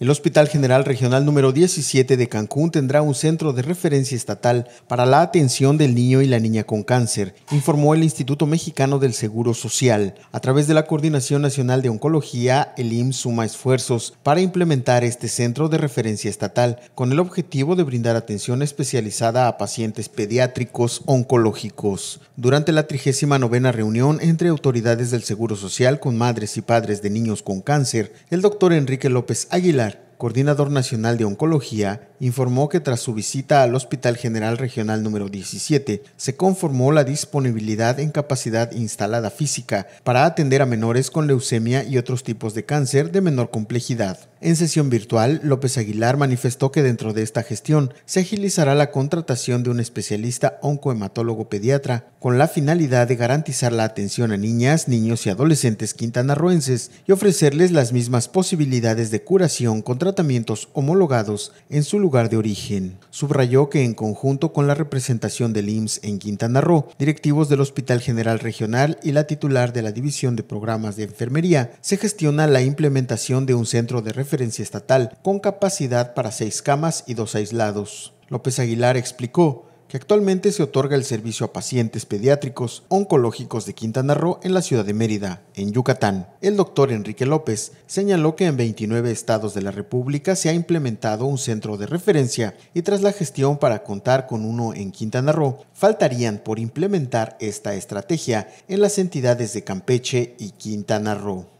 El Hospital General Regional número 17 de Cancún tendrá un centro de referencia estatal para la atención del niño y la niña con cáncer, informó el Instituto Mexicano del Seguro Social. A través de la Coordinación Nacional de Oncología, el IMSS suma esfuerzos para implementar este centro de referencia estatal con el objetivo de brindar atención especializada a pacientes pediátricos oncológicos. Durante la 39 reunión entre autoridades del Seguro Social con madres y padres de niños con cáncer, el doctor Enrique López Aguilar coordinador nacional de oncología, informó que tras su visita al Hospital General Regional número 17, se conformó la disponibilidad en capacidad instalada física para atender a menores con leucemia y otros tipos de cáncer de menor complejidad. En sesión virtual, López Aguilar manifestó que dentro de esta gestión se agilizará la contratación de un especialista oncohematólogo pediatra con la finalidad de garantizar la atención a niñas, niños y adolescentes quintanarruenses y ofrecerles las mismas posibilidades de curación contra tratamientos homologados en su lugar de origen. Subrayó que en conjunto con la representación del IMSS en Quintana Roo, directivos del Hospital General Regional y la titular de la División de Programas de Enfermería, se gestiona la implementación de un centro de referencia estatal con capacidad para seis camas y dos aislados. López Aguilar explicó que actualmente se otorga el servicio a pacientes pediátricos oncológicos de Quintana Roo en la ciudad de Mérida, en Yucatán. El doctor Enrique López señaló que en 29 estados de la República se ha implementado un centro de referencia y tras la gestión para contar con uno en Quintana Roo, faltarían por implementar esta estrategia en las entidades de Campeche y Quintana Roo.